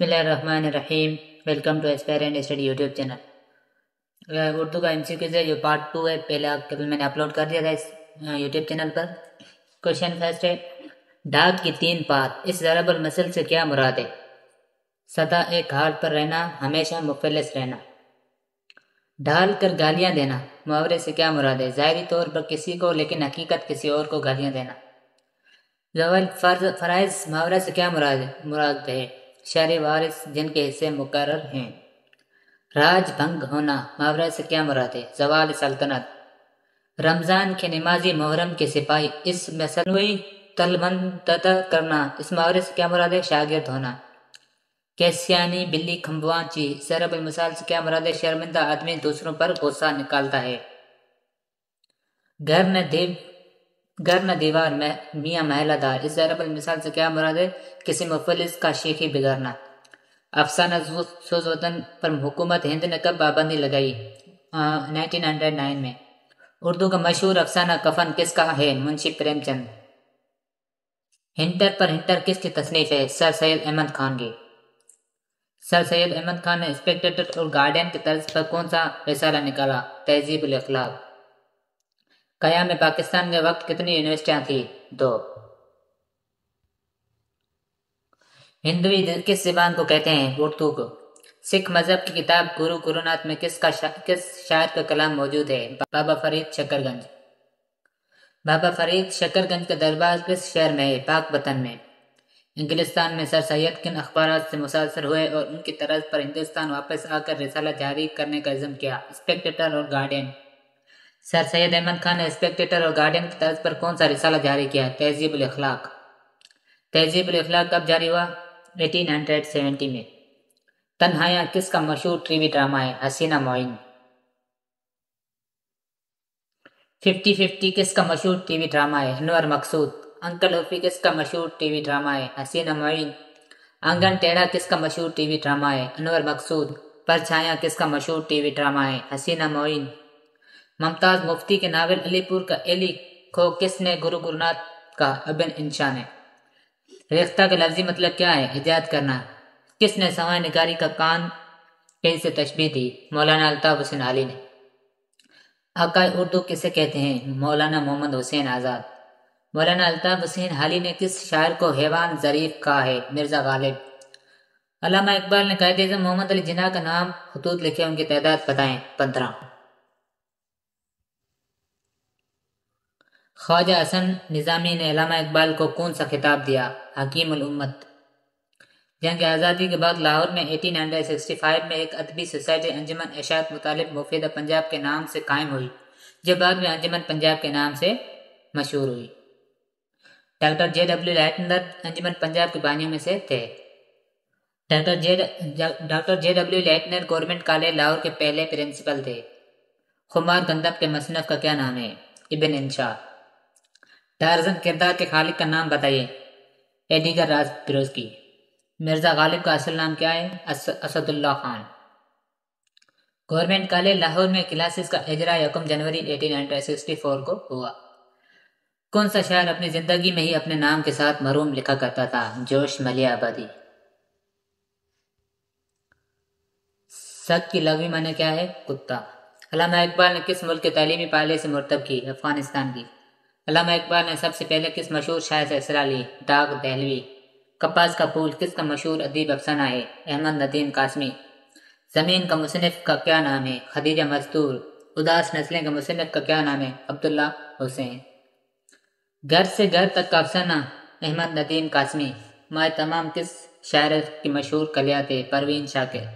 Rahim welcome to aspire and study YouTube channel Urdu का M C Qs है जो part two है पहला कभी मैंने अपलोड कर दिया था इस यूट्यूब चैनल पर क्वेश्चन फर्स्ट है डाक की तीन पात इस जराबल मसल से क्या मुराद है सदा एक हाल पर रहना हमेशा मुफलस रहना ढाल कर गालियाँ देना मुहावरे से क्या मुराद है ज़ाहरी तौर पर किसी को लेकिन हकीकत किसी और को गालियाँ देना जवल फर्ज फ़राइज मुहावरे से क्या मुराद मुराद है शारे वारिस जिनके हिस्से मुकर हैं राज भंग होना मावरा से क्या मुराद है जवाल सल्तनत रमज़ान के नमाजी मुहर्रम के सिपाही इस मसनवी तलमंत करना इस मावरे से क्या मुराद है शागिर्द होना कैसियानी बिल्ली खम्बुआ ची सरब मिसाल से क्या मुराद है शर्मिंदा आदमी दूसरों पर गुस्सा निकालता है घर ने देव घर न दीवार में मियाँ महलादार इस जरबल मिसाल से क्या मुराद है किसी मुफलिस का शेखी बिगाड़ना अफसाना सोज वतन पर हुकूमत हिंद ने कब पाबंदी लगाई नाइनटीन हंड्रेड नाइन में उर्दू का मशहूर अफसाना कफन किसका है मुंशी प्रेमचंद हिंटर पर हिंटर किसकी तसनीफ है सर सैयद अहमद खान की सर सैयद अहमद खान ने स्पेक्टेटर और गार्डियन के तर्ज पर कौन सा फैसला निकाला तहजीब अखलाक कया में पाकिस्तान के वक्त कितनी यूनिवर्सिटियां थी दो हिंदवी किस जबान को कहते हैं उर्दू को सिख मजहब की किताब गुरु गुरुनाथ में किसका शा, किस शायर का कलाम मौजूद है बाबा फरीद शकरगंज बाबा फरीद शकरगंज का दरबार किस शहर में है पाक वतन में इंग्लिस्तान में सर सैयद किन अखबार से मुसासर हुए और उनकी तरज पर हिंदुस्तान वापस आकर रिसाला जारी करने का इजम किया स्पेक्टेटर और गार्डियन सर सैयद अहमद खान ने स्पेक्टेटर और गार्डियन की तर्ज पर कौन सा रिसाला जारी किया है तहजीब अखलाक तहजीब अखलाक कब जारी हुआ 1870 में तन्हाया किसका मशहूर टीवी ड्रामा है हसीना मोइन फिफ्टी फिफ्टी किसका मशहूर टीवी ड्रामा है अनवर मकसूद अंकल ओफी किसका मशहूर टीवी ड्रामा है हसीना मोइन आंगन टेढ़ा किसका मशहूर टीवी ड्रामा है अनवर मकसूद परछाया किसका मशहूर टीवी ड्रामा है हसीना मोइन ममताज मुफ्ती के नावल अलीपुर का एली को किसने गुरु गुरुनाथ का अबिन इंशान है रेख्ता का लफ्जी मतलब क्या है हिजायत करना किसने समय निगारी का कान कहीं से तशबी दी मौलाना अलताफ़ हुसैन अली ने अकाय उर्दू किसे कहते हैं मौलाना मोहम्मद हुसैन आज़ाद मौलाना अलताफ़ हुसैन हाली ने किस शायर को हैवान ज़रीफ कहा है मिर्ज़ा गालिब अलामा इकबाल ने कहते अजम मोहम्मद अली जिना का नाम खतूत लिखे उनकी तादाद बताएं पंद्रह ख्वाजा हसन निज़ामी ने अलामा इकबाल को कौन सा खिताब दिया हकीम उम्मत जंग आज़ादी के बाद लाहौर में फाइव में एक अदबी सोसाइटी अंजमन एशात मुतालिब मुफीदा पंजाब के नाम से कायम हुई जो बाद में अंजमन पंजाब के नाम से मशहूर हुई doctor J W Leitner Anjuman Punjab के बानियों में से थे doctor J doctor J W Leitner government college Lahore के पहले प्रिंसिपल थे खुमार गंदप के मसनफ का क्या नाम है इबिन इंशा टारजन किरदार के खालिक का नाम बताइए एडिगर राज फिरोज की मिर्ज़ा गालिब का असल नाम क्या है अस, असदुल्ला खान गवर्नमेंट कॉलेज लाहौर में क्लासेस का इजरा यकम जनवरी 1864 को हुआ कौन सा शहर अपनी ज़िंदगी में ही अपने नाम के साथ मरूम लिखा करता था जोश मलिया आबादी सक की लवी माने क्या है कुत्ता अलामा इकबाल ने किस मुल्क के तालीमी पाले से मुरतब की अफगानिस्तान की अलामा इकबाल ने सबसे पहले किस मशहूर शायर से इसरा ली दाग दहलवी कपास का फूल किसका मशहूर अदीब अफसाना है अहमद नदीम कासमी ज़मीन का मुसनफ़ का क्या नाम है खदीजा मजदूर उदास नस्लें का मुसनफ़ का क्या नाम है अब्दुल्ला हुसैन घर से घर तक का अफसाना अहमद नदीम कासमी माए तमाम किस शायर की मशहूर कलिया थे परवीन शाकिर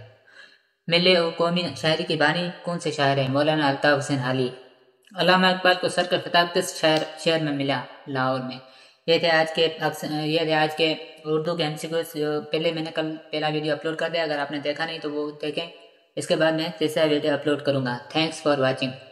मिले और कौमी शायरी की बानी कौन से शायर हैं मौलाना अलताफ़ हुसैन अली अलामा इकबाल को सर का खिताब किस शहर शहर में मिला लाहौर में ये थे आज के ये थे आज के उर्दू के एम पहले मैंने कल पहला वीडियो अपलोड कर दिया अगर आपने देखा नहीं तो वो देखें इसके बाद मैं तीसरा वीडियो अपलोड करूँगा थैंक्स फॉर वॉचिंग